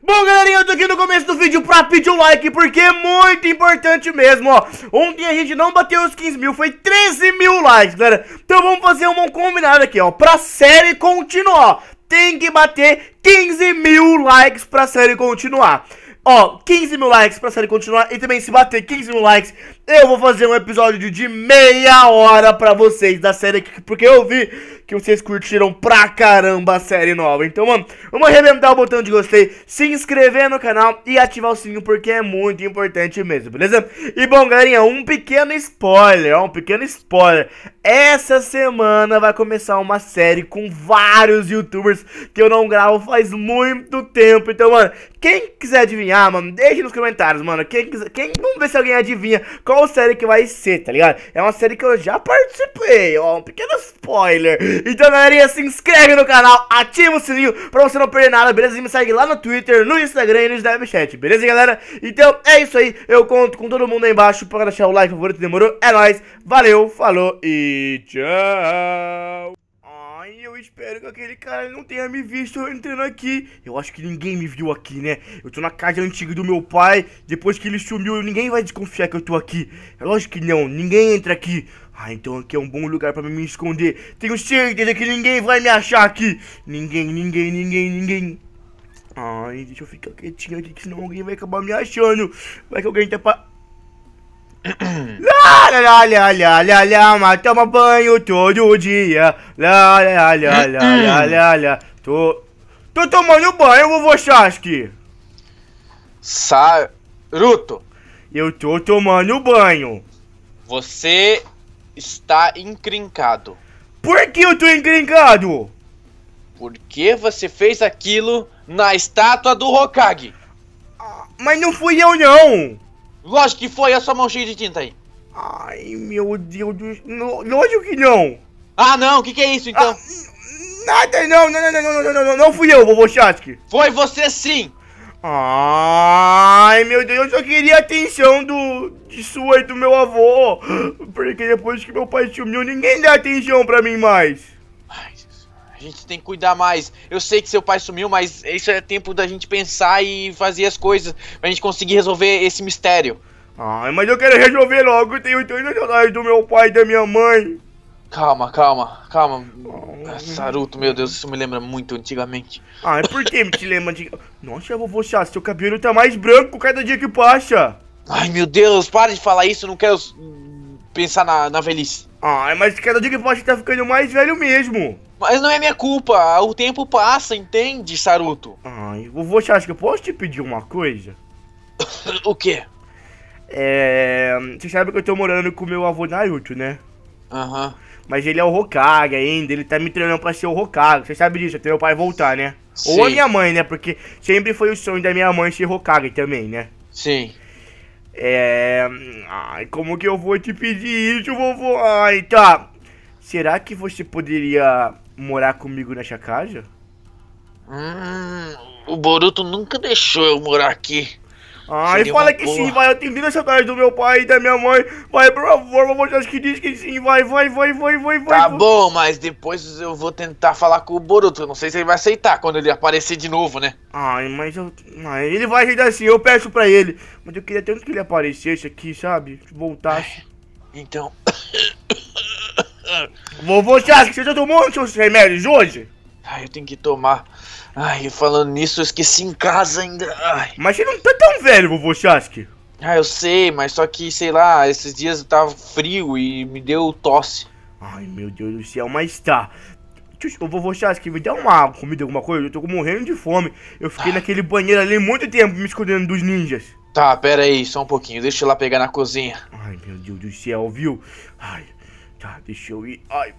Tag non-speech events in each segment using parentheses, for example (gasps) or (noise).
Bom, galerinha, eu tô aqui no começo do vídeo pra pedir um like, porque é muito importante mesmo, ó. Ontem a gente não bateu os 15 mil, foi 13 mil likes, galera. Então vamos fazer um combinado aqui, ó, pra série continuar. Tem que bater 15 mil likes pra série continuar. Ó, 15 mil likes pra série continuar e também se bater 15 mil likes, eu vou fazer um episódio de meia hora pra vocês da série aqui, porque eu vi que vocês curtiram pra caramba a série nova. Então, mano, vamos arrebentar o botão de gostei, se inscrever no canal e ativar o sininho porque é muito importante mesmo, beleza? E bom, galerinha, um pequeno spoiler, ó, um pequeno spoiler. Essa semana vai começar uma série com vários youtubers que eu não gravo faz muito tempo. Então, mano, quem quiser adivinhar, mano, deixe nos comentários, mano. Quem quiser, quem, vamos ver se alguém adivinha qual série que vai ser, tá ligado? É uma série que eu já participei, ó, um pequeno spoiler. Então, galerinha, se inscreve no canal, ativa o sininho pra você não perder nada, beleza? E me segue lá no Twitter, no Instagram e no Snapchat, beleza, galera? Então, é isso aí. Eu conto com todo mundo aí embaixo pra deixar o like favorito, demorou? É nóis, valeu, falou e tchau! Ai, eu espero que aquele cara não tenha me visto entrando aqui. Eu acho que ninguém me viu aqui, né? Eu tô na casa antiga do meu pai. Depois que ele sumiu, ninguém vai desconfiar que eu tô aqui. É lógico que não, ninguém entra aqui. Ah, então aqui é um bom lugar pra me esconder. Tenho certeza que ninguém vai me achar aqui. Ninguém, ninguém, ninguém, ninguém. Ai, deixa eu ficar quietinho aqui, que senão alguém vai acabar me achando. Vai que alguém tá pra... Lá, mas toma banho todo dia. Lá, lá, lá, lá, lá, lá, lá. Tô... Tô tomando banho, vovô Sasuke. Saruto. Eu tô tomando banho. Você está encrincado. Por que eu tô encrincado? Porque você fez aquilo na estátua do Hokage. Ah, mas não fui eu não. Lógico que foi, a é sua mão cheia de tinta aí. Ai, meu Deus do céu. Lógico que não. Ah, não, o que, que é isso então? Ah, nada, não, não, não, não, não, não, não, não fui eu, vovô Chatsky. Foi você sim. Ai, meu Deus, eu só queria a atenção do, de sua e do meu avô. (gasps) Porque depois que meu pai sumiu, ninguém dá atenção pra mim mais. A gente tem que cuidar mais. Eu sei que seu pai sumiu, mas isso é tempo da gente pensar e fazer as coisas pra gente conseguir resolver esse mistério. Ai, ah, mas eu quero resolver logo. Eu tenho anos nacionais do meu pai e da minha mãe. Calma, calma, calma. Saruto, ah. meu Deus, isso me lembra muito antigamente. Ah, por que me te lembra de Nossa, vovô Chá, seu cabelo tá mais branco cada dia que passa. Ai, meu Deus, para de falar isso, não quero pensar na, na velhice. Ah, mas cada dia que passa tá ficando mais velho mesmo. Mas não é minha culpa, o tempo passa, entende, Saruto? Ai, ah, você acha que eu posso te pedir uma coisa? (coughs) o quê? É. Você sabe que eu tô morando com meu avô Naruto, né? Aham. Uhum. Mas ele é o Hokage ainda, ele tá me treinando pra ser o Hokage. Você sabe disso, até meu pai voltar, né? Sim. Ou a minha mãe, né? Porque sempre foi o sonho da minha mãe ser Hokage também, né? Sim. É. Ai, como que eu vou te pedir isso, vovô? Ai, tá. Será que você poderia morar comigo nessa casa? Hum, o Boruto nunca deixou eu morar aqui. Ai, fala que sim, vai. Eu tenho tanta saudade do meu pai e da minha mãe. Vai, por favor, vamos acho que diz que sim. Vai, vai, vai, vai, vai, vai. Tá vai. bom, mas depois eu vou tentar falar com o Boruto. Eu não sei se ele vai aceitar quando ele aparecer de novo, né? Ai, mas eu... Ai, ele vai ajudar sim, eu peço pra ele. Mas eu queria tanto que ele aparecesse aqui, sabe? Voltasse. Então. (coughs) Vovô, você você já tomou os seus remédios hoje? Ai, eu tenho que tomar. Ai, falando nisso, eu esqueci em casa ainda. Ai. Mas você não tá tão velho, vovô Chasque. Ah, eu sei, mas só que, sei lá, esses dias eu tava frio e me deu tosse. Ai, meu Deus do céu, mas tá. Ô, vovô Chasque, me dá uma comida, alguma coisa? Eu tô morrendo de fome. Eu fiquei Ai. Ah. naquele banheiro ali muito tempo me escondendo dos ninjas. Tá, pera aí, só um pouquinho. Deixa eu ir lá pegar na cozinha. Ai, meu Deus do céu, viu? Ai... Tá, deixa eu ir. Ai.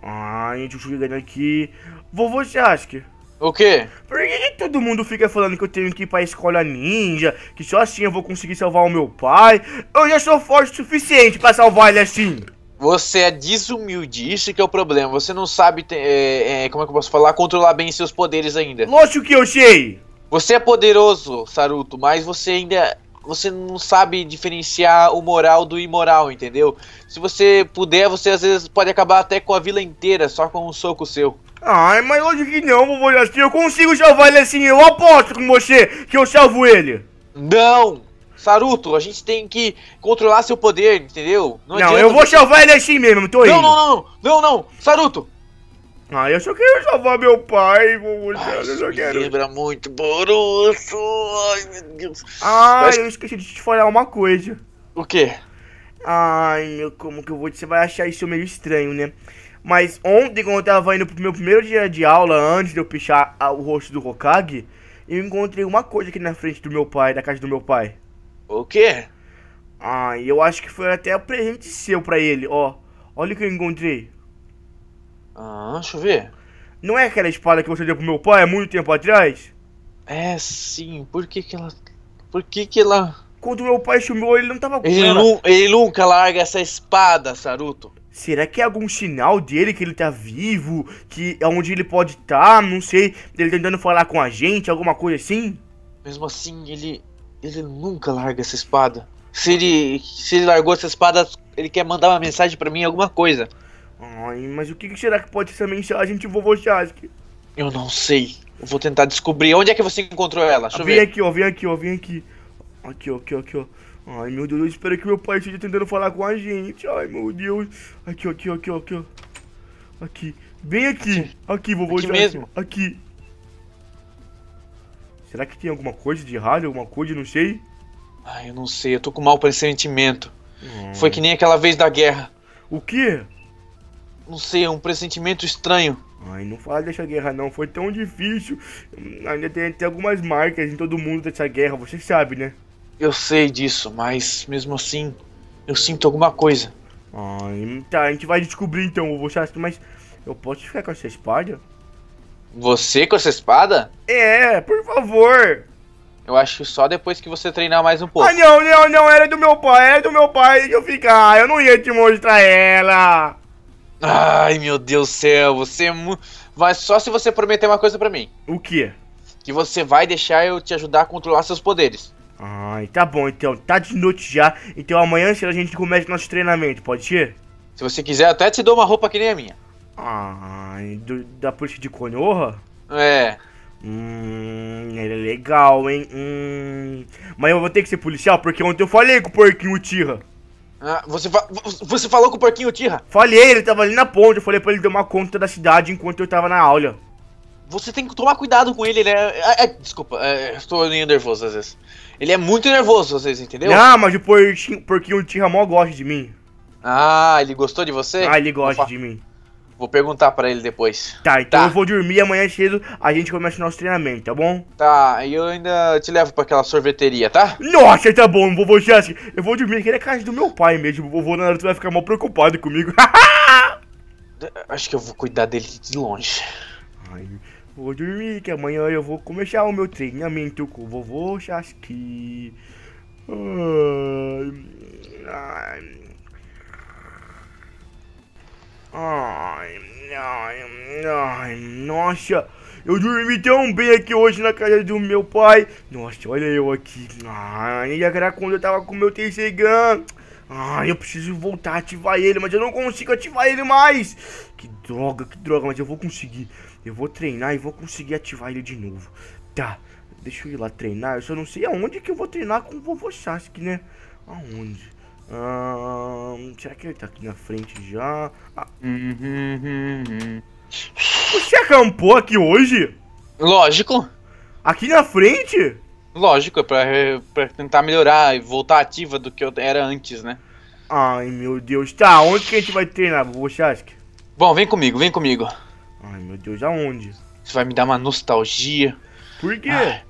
Ai, deixa eu chegar aqui. Vovô Chasque. O quê? Por que, todo mundo fica falando que eu tenho que ir pra escola ninja? Que só assim eu vou conseguir salvar o meu pai? Eu já sou forte o suficiente pra salvar ele assim. Você é desumilde, isso que é o problema. Você não sabe, é, é, como é que eu posso falar, controlar bem seus poderes ainda. Lógico que eu sei! Você é poderoso, Saruto, mas você ainda você não sabe diferenciar o moral do imoral, entendeu? Se você puder, você às vezes pode acabar até com a vila inteira, só com um soco seu. Ai, mas lógico que não, vovô assim, eu consigo salvar ele assim, eu aposto com você que eu salvo ele. Não! Saruto, a gente tem que controlar seu poder, entendeu? Não, não eu vou salvar ele assim mesmo, tô não, indo. Não, não, não, não, não, Saruto, Ai, eu só quero salvar meu pai, Ai, eu só quero. Lembra muito, Borusso! Ai, meu Deus. Ah, eu, eu esqueci de te falar uma coisa. O quê? Ai, meu, como que eu vou. Você vai achar isso meio estranho, né? Mas ontem, quando eu tava indo pro meu primeiro dia de aula, antes de eu pichar o rosto do Hokage, eu encontrei uma coisa aqui na frente do meu pai, da casa do meu pai. O quê? Ai, eu acho que foi até o presente seu pra ele, ó. Olha o que eu encontrei. Ah, deixa eu ver. Não é aquela espada que você deu pro meu pai há muito tempo atrás? É, sim. Por que que ela... Por que que ela... Quando meu pai sumiu, ele não tava com ele ela. Nu ele nunca larga essa espada, Saruto. Será que é algum sinal dele que ele tá vivo? Que é onde ele pode estar? Tá, não sei. Ele tá tentando falar com a gente, alguma coisa assim? Mesmo assim, ele ele nunca larga essa espada. Se ele se ele largou essa espada, ele quer mandar uma mensagem para mim, alguma coisa. Ai, mas o que será que pode ser a mensagem de vovô Chasque? Eu não sei. Eu vou tentar descobrir. Onde é que você encontrou ela? Deixa ver. vem aqui, ó, vem aqui, ó, vem aqui. Aqui, ó, aqui, ó, aqui, ó. Ai, meu Deus, eu espero que meu pai esteja tentando falar com a gente. Ai, meu Deus. Aqui, ó, aqui, ó, aqui, ó, aqui, Aqui. Bem aqui. Aqui, vovô aqui Chasque. mesmo? Aqui. Será que tem alguma coisa de errado, alguma coisa, não sei? Ai, eu não sei, eu tô com mau pressentimento. Hum. Foi que nem aquela vez da guerra. O quê? O quê? não sei, é um pressentimento estranho. Ai, não fala dessa guerra não, foi tão difícil. Ainda tem, tem algumas marcas em todo mundo dessa guerra, você sabe, né? Eu sei disso, mas mesmo assim, eu sinto alguma coisa. Ai, tá, a gente vai descobrir então, você acha, mas eu posso ficar com essa espada? Você com essa espada? É, por favor. Eu acho que só depois que você treinar mais um pouco. Ah, não, não, não, era é do meu pai, era é do meu pai, deixa eu ficar, eu não ia te mostrar ela. Ai, meu Deus do céu, você é mu... Mas só se você prometer uma coisa para mim. O quê? Que você vai deixar eu te ajudar a controlar seus poderes. Ai, tá bom então. Tá de noite já. Então amanhã a gente começa nosso treinamento, pode ser? Se você quiser, até te dou uma roupa que nem a minha. Ai, do, da polícia de Konoha? É. Hum, ele é legal, hein? Hum. Mas eu vou ter que ser policial porque ontem eu falei com o porquinho Tira. Ah, você, fa você falou com o porquinho Tira? Falei, ele tava ali na ponte, eu falei pra ele tomar conta da cidade enquanto eu tava na aula. Você tem que tomar cuidado com ele, né? é. é desculpa, é, tô meio nervoso às vezes. Ele é muito nervoso, às vezes, entendeu? Ah, mas o porquinho, porquinho Tira mó gosta de mim. Ah, ele gostou de você? Ah, ele gosta de mim. Vou perguntar para ele depois. Tá, então tá. eu vou dormir amanhã cedo a gente começa o nosso treinamento, tá bom? Tá, e eu ainda te levo para aquela sorveteria, tá? Nossa, tá bom, vovô Jéssica. Eu vou dormir aqui na casa do meu pai mesmo. vovô Naruto vai ficar mal preocupado comigo. (laughs) Acho que eu vou cuidar dele de longe. Ai, vou dormir que amanhã eu vou começar o meu treinamento com o vovô Sasuke. Ai, ai. Ai, ai, ai, nossa. Eu dormi tão bem aqui hoje na casa do meu pai. Nossa, olha eu aqui. Ai, era quando eu tava com meu TC Gun. Ai, eu preciso voltar a ativar ele, mas eu não consigo ativar ele mais. Que droga, que droga, mas eu vou conseguir. Eu vou treinar e vou conseguir ativar ele de novo. Tá, deixa eu ir lá treinar. Eu só não sei aonde que eu vou treinar com o vovô Sasuke, né? Aonde? Um, será que ele tá aqui na frente já? Ah. Uhum. Você acampou aqui hoje? Lógico. Aqui na frente? Lógico, é pra, pra tentar melhorar e voltar ativa do que eu era antes, né? Ai meu Deus, tá, onde que a gente vai treinar, você acha? Bom, vem comigo, vem comigo. Ai meu Deus, aonde? Isso vai me dar uma nostalgia. Por quê? Ai, ah,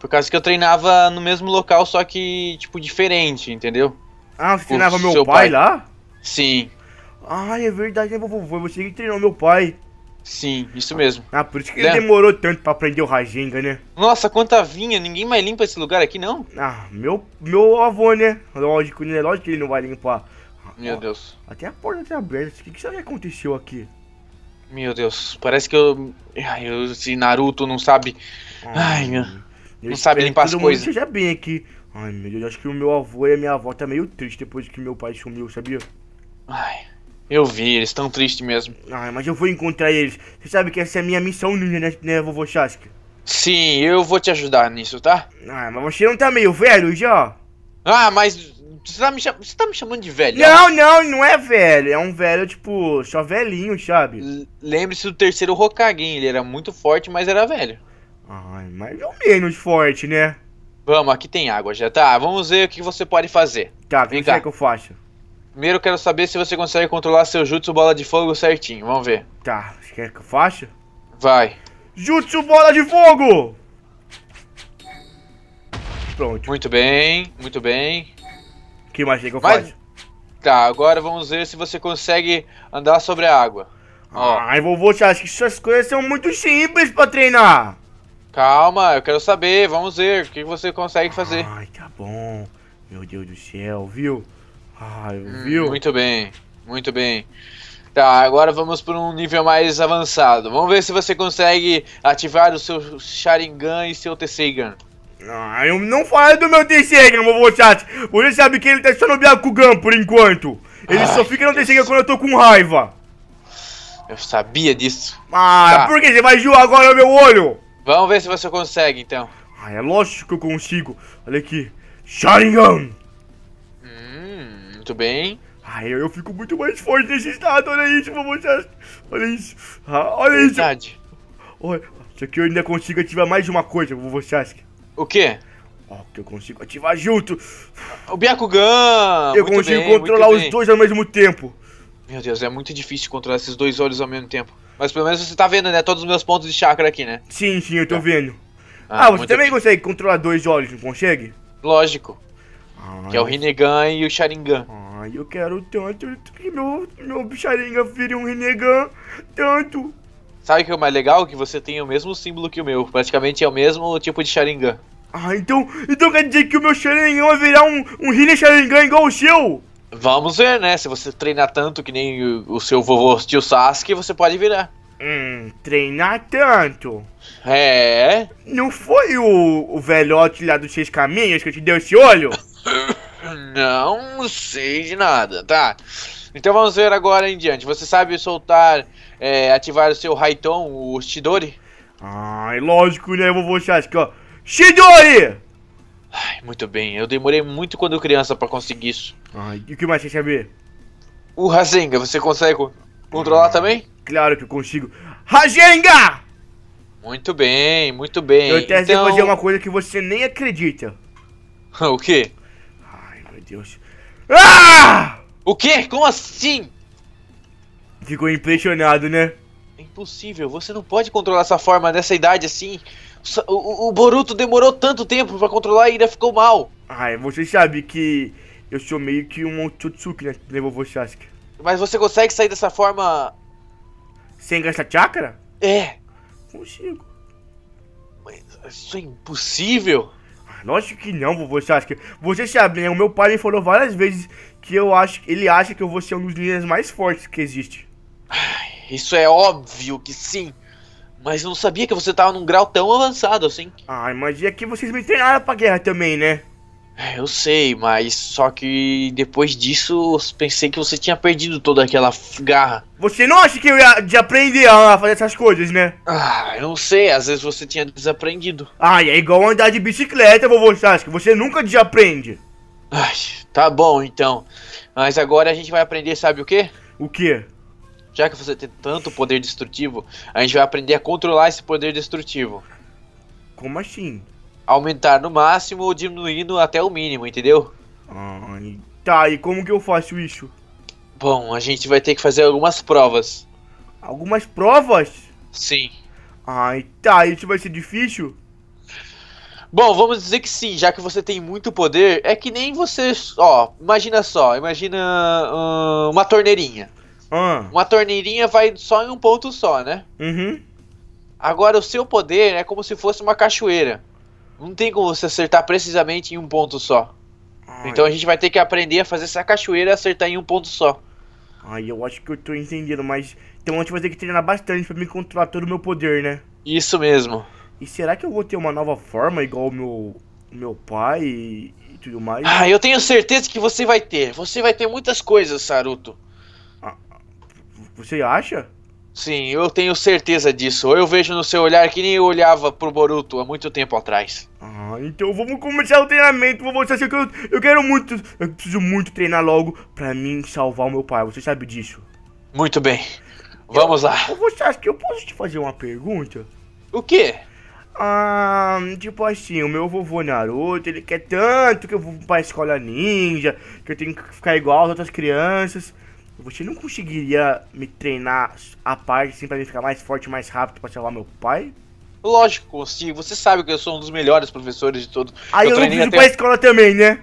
por causa que eu treinava no mesmo local, só que, tipo, diferente, entendeu? Ah, você treinava meu pai, pai, lá? Sim. Ah, é verdade, né, vovô? Você que treinou meu pai. Sim, isso mesmo. Ah, por isso que ele né? demorou tanto pra aprender o Rajenga, né? Nossa, quanta vinha, ninguém mais limpa esse lugar aqui, não? Ah, meu, meu avô, né? Lógico, né? Lógico que ele não vai limpar. Meu Ó, Deus. Até a porta tá aberta, o que, que será que aconteceu aqui? Meu Deus, parece que eu. Ai, esse Naruto não sabe. Ai, ah, Ai meu. Não sabe limpar as coisas. Todo seja bem aqui. Ai, meu Deus, acho que o meu avô e a minha avó tá meio triste depois que meu pai sumiu, sabia? Ai, eu vi, eles estão tristes mesmo. Ai, mas eu vou encontrar eles. Você sabe que essa é a minha missão ninja, né, né vovô Chasque? Sim, eu vou te ajudar nisso, tá? Ah, mas você não tá meio velho já? Ah, mas você tá me, cham... você tá me chamando de velho? Não, não, não é velho. É um velho, tipo, só velhinho, sabe? Lembre-se do terceiro Hokage, ele era muito forte, mas era velho. Ai, mais ou menos forte, né? Vamos, aqui tem água já. Tá, vamos ver o que você pode fazer. Tá, Vem cá. que eu faço? Primeiro eu quero saber se você consegue controlar seu jutsu bola de fogo certinho. Vamos ver. Tá, quer que eu faça? Vai. Jutsu bola de fogo! Pronto. Muito bem, muito bem. que mais tem que eu Mas... faço? Tá, agora vamos ver se você consegue andar sobre a água. Ó. Ai, vovô, você acha que essas coisas são muito simples pra treinar? Calma, eu quero saber, vamos ver o que você consegue fazer. Ai, tá bom. Meu Deus do céu, viu? Ai, viu? Hum, muito bem, muito bem. Tá, agora vamos para um nível mais avançado. Vamos ver se você consegue ativar o seu Sharingan e seu Tesseigan. Ah, eu não falo do meu Tesseigan, vovô chat. Você sabe que ele tá só no Byakugan por enquanto. Ele Ai, só fica no Tesseigan quando eu tô com raiva. Eu sabia disso. Ah, tá. por que você vai jogar agora no meu olho? Vamos ver se você consegue, então. Ah, é lógico que eu consigo. Olha aqui. Sharingan! Hum, muito bem. Ah, eu, eu fico muito mais forte nesse estado. Olha isso, vamos Olha isso. Ah, olha Verdade. isso. isso aqui eu ainda consigo ativar mais uma coisa, vovô Sasuke. O quê? Ó, oh, que eu consigo ativar junto. O Byakugan! Eu consigo bem, controlar os bem. dois ao mesmo tempo. Meu Deus, é muito difícil controlar esses dois olhos ao mesmo tempo. Mas pelo menos você tá vendo, né? Todos os meus pontos de chakra aqui, né? Sim, sim, eu tô é. vendo. Ah, ah você também aqui. consegue controlar dois olhos, não consegue? Lógico. Ai. Ah, que é o Rinnegan e o Sharingan. Ai, ah, eu quero tanto que meu, meu Sharingan vire um Rinnegan. Tanto. Sabe o que é o mais legal? Que você tem o mesmo símbolo que o meu. Praticamente é o mesmo tipo de Sharingan. Ah, então, então quer dizer que o meu Sharingan vai virar um, um Rinne Sharingan igual o seu? Vamos ver, né? Se você treinar tanto que nem o, o seu vovô tio Sasuke, você pode virar. Hum, treinar tanto. É. Não foi o, o velhote lá dos seis caminhos que te deu esse olho? (coughs) Não sei de nada, tá? Então vamos ver agora em diante. Você sabe soltar, é, ativar o seu Raiton, o Shidori? Ai, lógico, né, vovô Sasuke, ó. Shidori! Ai, muito bem, eu demorei muito quando criança para conseguir isso. Ai. e o que mais você quer ver? O Rasenga, você consegue controlar hum. também? Claro que eu consigo. Rasenga! Muito bem, muito bem. Eu tento então... fazer uma coisa que você nem acredita. (laughs) o quê? Ai, meu Deus. Ah! O quê? Como assim? Ficou impressionado, né? É impossível, você não pode controlar essa forma nessa idade assim. O, o, o Boruto demorou tanto tempo para controlar e ainda ficou mal. Ai, você sabe que eu sou meio que um Otsutsuki, né? Que levou o Mas você consegue sair dessa forma... Sem gastar chácara? É. Consigo. Mas isso é impossível. Lógico que não, vovô Shasuke. Você sabe, né? O meu pai me falou várias vezes que eu acho, ele acha que eu vou ser um dos líderes mais fortes que existe. Isso é óbvio que sim. Mas eu não sabia que você tava num grau tão avançado assim. Ah, mas e aqui vocês me treinaram pra guerra também, né? É, eu sei, mas só que depois disso pensei que você tinha perdido toda aquela garra. Você não acha que eu ia de aprender a fazer essas coisas, né? Ah, eu não sei, às vezes você tinha desaprendido. Ah, é igual andar de bicicleta, vovô Sasuke, você nunca desaprende. Ai, tá bom então. Mas agora a gente vai aprender, sabe o quê? O quê? Já que você tem tanto poder destrutivo, a gente vai aprender a controlar esse poder destrutivo. Como assim? aumentar no máximo ou diminuindo até o mínimo, entendeu? Ah, tá, e como que eu faço isso? Bom, a gente vai ter que fazer algumas provas. Algumas provas? Sim. Ai, tá, isso vai ser difícil? Bom, vamos dizer que sim, já que você tem muito poder, é que nem você. Ó, imagina só, imagina uh, uma torneirinha. Ah. Uma torneirinha vai só em um ponto só, né? Uhum. Agora o seu poder é como se fosse uma cachoeira não tem como você acertar precisamente em um ponto só. Ai. Então a gente vai ter que aprender a fazer essa cachoeira acertar em um ponto só. Ai, eu acho que eu tô entendendo, mas então gente vai ter que treinar bastante para me controlar todo o meu poder, né? Isso mesmo. E será que eu vou ter uma nova forma igual o meu, meu pai e, e tudo mais? Ah, eu tenho certeza que você vai ter. Você vai ter muitas coisas, Saruto. Ah, ah você acha? Sim, eu tenho certeza disso. Eu vejo no seu olhar que nem eu olhava pro Boruto há muito tempo atrás. Ah, então vamos começar o treinamento. Você acha assim que eu, eu quero muito. Eu preciso muito treinar logo pra mim salvar o meu pai. Você sabe disso? Muito bem. Vamos eu, lá. Você acha que eu posso te fazer uma pergunta? O quê? Ah, tipo assim, o meu vovô Naruto, ele quer tanto que eu vou pra escola ninja, que eu tenho que ficar igual às outras crianças. Você não conseguiria me treinar a parte assim pra mim ficar mais forte, mais rápido pra salvar meu pai? Lógico, sim. Você sabe que eu sou um dos melhores professores de todos. Aí eu, eu não preciso até... pra escola também, né?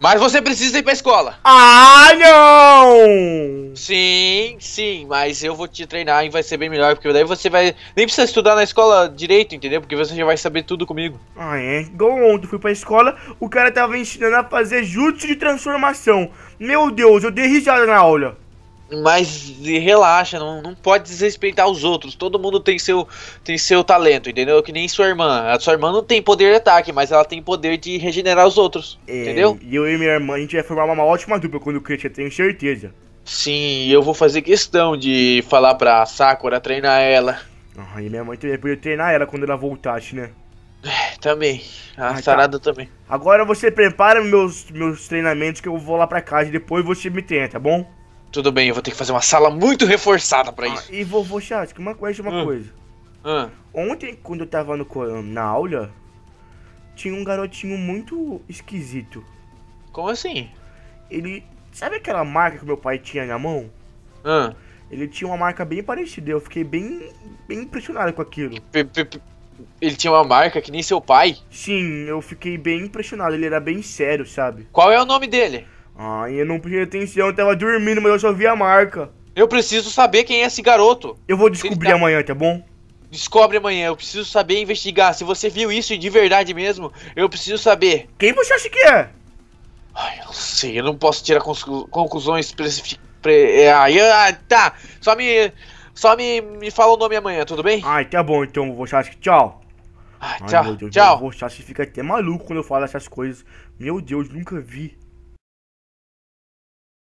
Mas você precisa ir pra escola. Ah, não! Sim, sim, mas eu vou te treinar e vai ser bem melhor, porque daí você vai. Nem precisa estudar na escola direito, entendeu? Porque você já vai saber tudo comigo. Ah, é? Igual ontem fui pra escola, o cara tava ensinando a fazer jutsu de transformação. Meu Deus, eu dei risada na aula mas relaxa, não, não pode desrespeitar os outros. Todo mundo tem seu, tem seu talento, entendeu? Que nem sua irmã. A sua irmã não tem poder de ataque, mas ela tem poder de regenerar os outros, é, entendeu? E eu e minha irmã, a gente vai formar uma ótima dupla quando crescer, tenho certeza. Sim, eu vou fazer questão de falar pra Sakura treinar ela. Ah, e minha mãe também podia treinar ela quando ela voltasse, né? É, também. A ah, Sarada tá. também. Agora você prepara meus, meus treinamentos que eu vou lá pra casa e depois você me treina, tá bom? Tudo bem, eu vou ter que fazer uma sala muito reforçada para ah, isso. Ah, e vovô Chat, uma coisa, uma ah. coisa. Ah. Ontem, quando eu tava no, na aula, tinha um garotinho muito esquisito. Como assim? Ele. Sabe aquela marca que meu pai tinha na mão? Ele tinha uma marca bem parecida, eu fiquei bem, bem impressionado com aquilo. P -p -p ele tinha uma marca que nem seu pai? Sim, eu fiquei bem impressionado, ele era bem sério, sabe? Qual é o nome dele? Ai, eu não prestei atenção, eu tava dormindo, mas eu só vi a marca. Eu preciso saber quem é esse garoto. Eu vou descobrir tá... amanhã, tá bom? Descobre amanhã, eu preciso saber investigar. Se você viu isso de verdade mesmo, eu preciso saber. Quem você acha que é? Ai, eu não sei, eu não posso tirar conclusões precificadas. Pre... É, ai, tá, só me. Só me, me fala o nome amanhã, tudo bem? Ai, tá bom então, Vochaski, tchau. Ai, tchau, Ai, meu Deus, tchau. Vochaski fica até maluco quando eu falo essas coisas. Meu Deus, nunca vi.